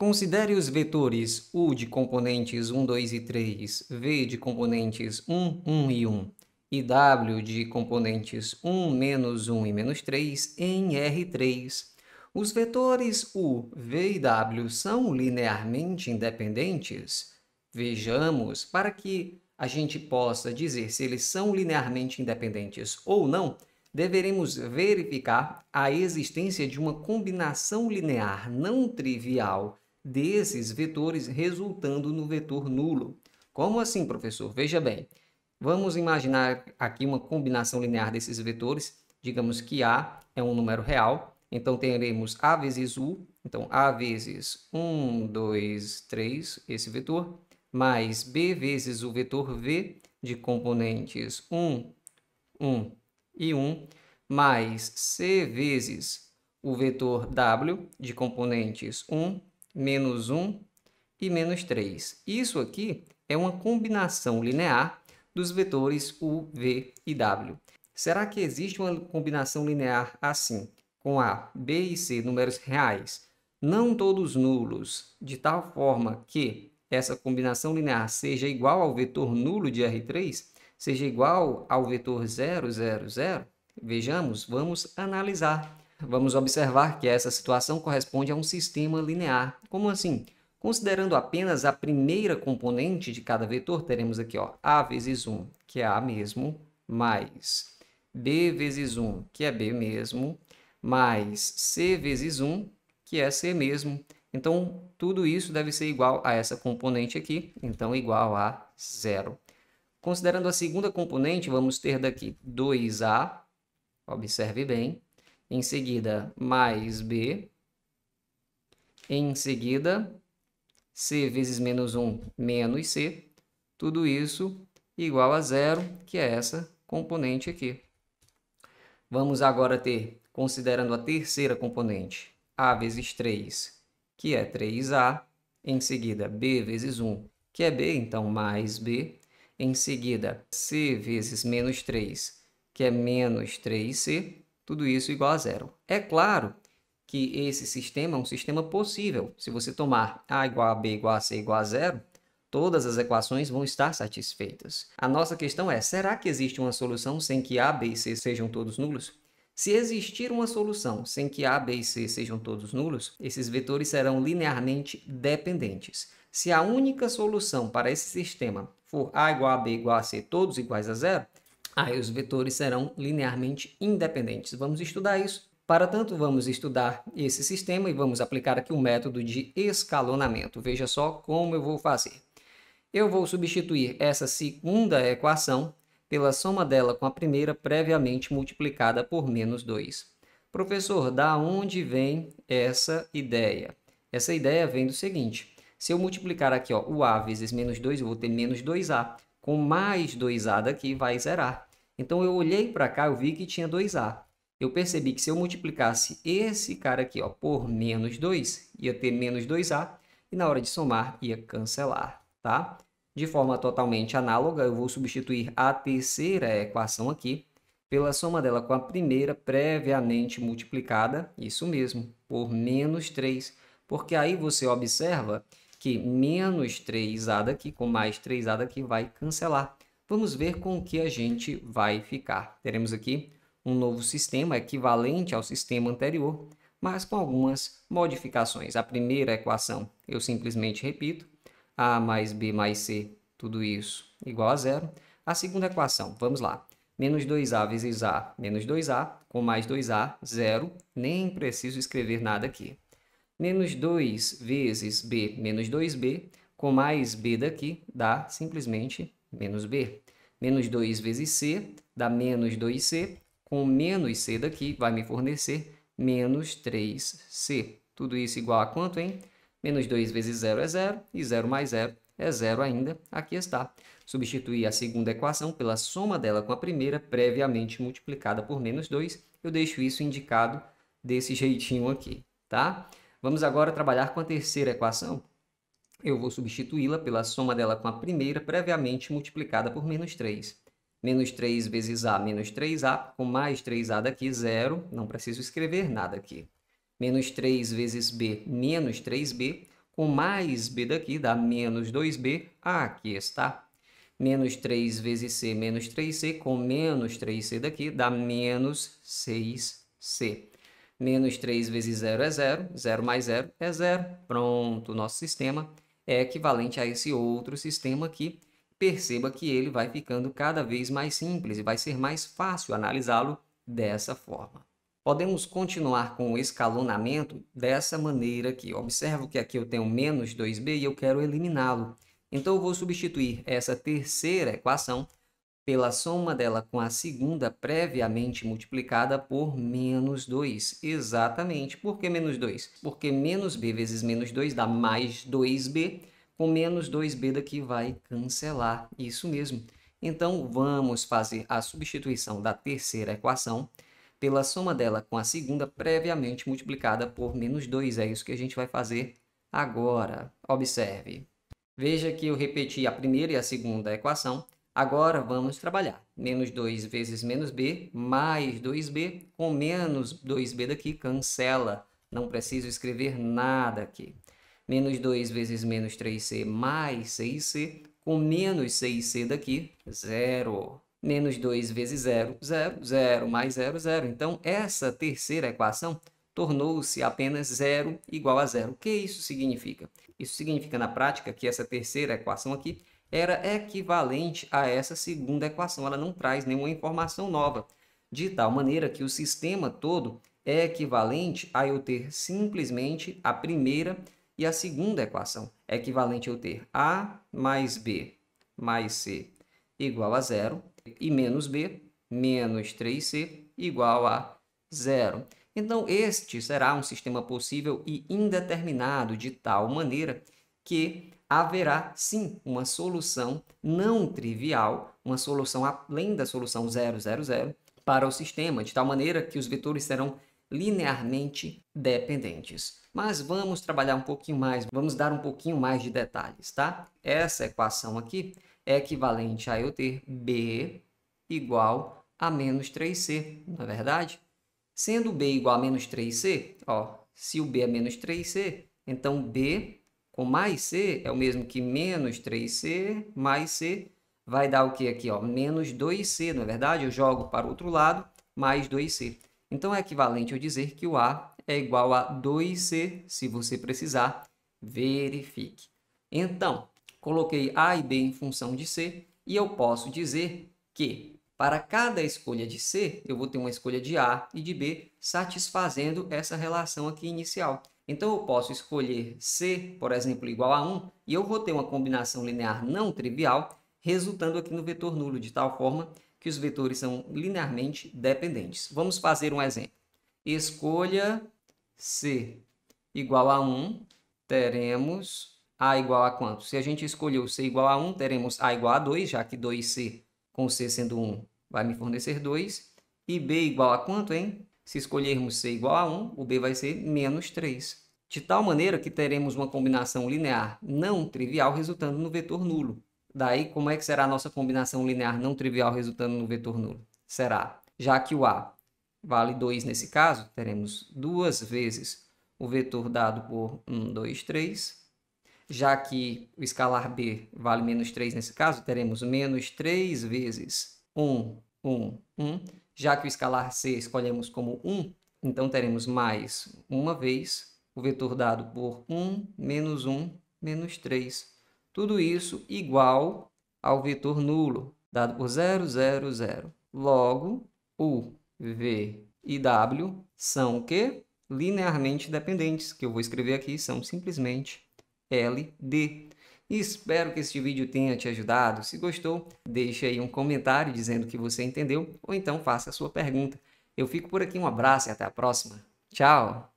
Considere os vetores U de componentes 1, 2 e 3, V de componentes 1, 1 e 1 e W de componentes 1, menos 1 e menos 3 em R3. Os vetores U, V e W são linearmente independentes? Vejamos, para que a gente possa dizer se eles são linearmente independentes ou não, deveremos verificar a existência de uma combinação linear não trivial desses vetores resultando no vetor nulo. Como assim, professor? Veja bem, vamos imaginar aqui uma combinação linear desses vetores. Digamos que A é um número real, então teremos A vezes U, então A vezes 1, 2, 3, esse vetor, mais B vezes o vetor V de componentes 1, 1 e 1, mais C vezes o vetor W de componentes 1, menos 1 e menos 3. Isso aqui é uma combinação linear dos vetores U, V e W. Será que existe uma combinação linear assim, com A, B e C números reais, não todos nulos, de tal forma que essa combinação linear seja igual ao vetor nulo de R3, seja igual ao vetor 0, 0, 0? Vejamos, vamos analisar vamos observar que essa situação corresponde a um sistema linear. Como assim? Considerando apenas a primeira componente de cada vetor, teremos aqui ó, A vezes 1, que é A mesmo, mais B vezes 1, que é B mesmo, mais C vezes 1, que é C mesmo. Então, tudo isso deve ser igual a essa componente aqui, então igual a zero. Considerando a segunda componente, vamos ter daqui 2A, observe bem, em seguida mais b, em seguida c vezes menos 1 menos c, tudo isso igual a zero, que é essa componente aqui. Vamos agora ter, considerando a terceira componente, a vezes 3, que é 3a, em seguida b vezes 1, que é b, então mais b, em seguida c vezes menos 3, que é menos 3c, tudo isso igual a zero. É claro que esse sistema é um sistema possível. Se você tomar A igual a B igual a C igual a zero, todas as equações vão estar satisfeitas. A nossa questão é, será que existe uma solução sem que A, B e C sejam todos nulos? Se existir uma solução sem que A, B e C sejam todos nulos, esses vetores serão linearmente dependentes. Se a única solução para esse sistema for A igual a B igual a C todos iguais a zero, aí os vetores serão linearmente independentes. Vamos estudar isso. Para tanto, vamos estudar esse sistema e vamos aplicar aqui o um método de escalonamento. Veja só como eu vou fazer. Eu vou substituir essa segunda equação pela soma dela com a primeira previamente multiplicada por menos 2. Professor, da onde vem essa ideia? Essa ideia vem do seguinte, se eu multiplicar aqui ó, o a vezes menos 2, eu vou ter menos 2a com mais 2A daqui vai zerar. Então eu olhei para cá, eu vi que tinha 2A. Eu percebi que se eu multiplicasse esse cara aqui ó, por menos 2, ia ter menos 2A, e na hora de somar ia cancelar, tá? De forma totalmente análoga, eu vou substituir a terceira equação aqui pela soma dela com a primeira previamente multiplicada, isso mesmo, por menos 3, porque aí você observa que menos 3A daqui com mais 3A daqui vai cancelar. Vamos ver com o que a gente vai ficar. Teremos aqui um novo sistema equivalente ao sistema anterior, mas com algumas modificações. A primeira equação eu simplesmente repito, A mais B mais C, tudo isso igual a zero. A segunda equação, vamos lá, menos 2A vezes A, menos 2A, com mais 2A, zero. Nem preciso escrever nada aqui menos 2 vezes b menos 2b, com mais b daqui, dá simplesmente menos b. Menos 2 vezes c dá menos 2c, com menos c daqui vai me fornecer menos 3c. Tudo isso igual a quanto, hein? Menos 2 vezes 0 é 0, e 0 mais 0 é 0 ainda. Aqui está. Substituir a segunda equação pela soma dela com a primeira, previamente multiplicada por menos 2. Eu deixo isso indicado desse jeitinho aqui, tá? Vamos agora trabalhar com a terceira equação. Eu vou substituí-la pela soma dela com a primeira previamente multiplicada por menos 3. Menos 3 vezes A, menos 3A, com mais 3A daqui, zero. Não preciso escrever nada aqui. Menos 3 vezes B, menos 3B, com mais B daqui, dá menos 2B. Ah, aqui está. Menos 3 vezes C, menos 3C, com menos 3C daqui, dá menos 6C. Menos 3 vezes 0 é 0. 0 mais 0 é 0. Pronto, nosso sistema é equivalente a esse outro sistema aqui. Perceba que ele vai ficando cada vez mais simples e vai ser mais fácil analisá-lo dessa forma. Podemos continuar com o escalonamento dessa maneira aqui. Observo que aqui eu tenho menos 2b e eu quero eliminá-lo. Então, eu vou substituir essa terceira equação pela soma dela com a segunda previamente multiplicada por menos 2. Exatamente. Por que menos 2? Porque menos b vezes menos 2 dá mais 2b, com menos 2b daqui vai cancelar. Isso mesmo. Então, vamos fazer a substituição da terceira equação pela soma dela com a segunda previamente multiplicada por menos 2. É isso que a gente vai fazer agora. Observe. Veja que eu repeti a primeira e a segunda equação Agora vamos trabalhar. Menos 2 vezes menos b, mais 2b, com menos 2b daqui, cancela. Não preciso escrever nada aqui. Menos 2 vezes menos 3c, mais 6c, com menos 6c daqui, zero. Menos 2 vezes 0, zero, 0, mais 0, zero. Então, essa terceira equação tornou-se apenas zero igual a zero. O que isso significa? Isso significa, na prática, que essa terceira equação aqui era equivalente a essa segunda equação. Ela não traz nenhuma informação nova, de tal maneira que o sistema todo é equivalente a eu ter simplesmente a primeira e a segunda equação. É equivalente a eu ter A mais B mais C igual a zero e menos B menos 3C igual a zero. Então, este será um sistema possível e indeterminado de tal maneira que haverá sim uma solução não trivial, uma solução além da solução 000 para o sistema, de tal maneira que os vetores serão linearmente dependentes. Mas vamos trabalhar um pouquinho mais, vamos dar um pouquinho mais de detalhes, tá? Essa equação aqui é equivalente a eu ter B igual a menos 3C, não é verdade? Sendo B igual a menos 3C, ó, se o B é menos 3C, então B o mais C é o mesmo que menos 3C mais C. Vai dar o que aqui? Ó? Menos 2C, não é verdade? Eu jogo para o outro lado, mais 2C. Então, é equivalente eu dizer que o A é igual a 2C. Se você precisar, verifique. Então, coloquei A e B em função de C e eu posso dizer que para cada escolha de C, eu vou ter uma escolha de A e de B satisfazendo essa relação aqui inicial. Então, eu posso escolher C, por exemplo, igual a 1, e eu vou ter uma combinação linear não trivial, resultando aqui no vetor nulo, de tal forma que os vetores são linearmente dependentes. Vamos fazer um exemplo. Escolha C igual a 1, teremos A igual a quanto? Se a gente escolheu C igual a 1, teremos A igual a 2, já que 2C com C sendo 1, vai me fornecer 2. E B igual a quanto, hein? Se escolhermos C igual a 1, o B vai ser menos 3. De tal maneira que teremos uma combinação linear não trivial resultando no vetor nulo. Daí, como é que será a nossa combinação linear não trivial resultando no vetor nulo? Será, já que o A vale 2 nesse caso, teremos duas vezes o vetor dado por 1, 2, 3, já que o escalar B vale menos 3 nesse caso, teremos menos 3 vezes 1, 1, 1. Já que o escalar C escolhemos como 1, então teremos mais uma vez o vetor dado por 1, menos 1, menos 3. Tudo isso igual ao vetor nulo, dado por 0, 0, 0. Logo, U, V e W são o quê? Linearmente dependentes, que eu vou escrever aqui, são simplesmente LD. Espero que este vídeo tenha te ajudado. Se gostou, deixe aí um comentário dizendo que você entendeu ou então faça a sua pergunta. Eu fico por aqui, um abraço e até a próxima. Tchau!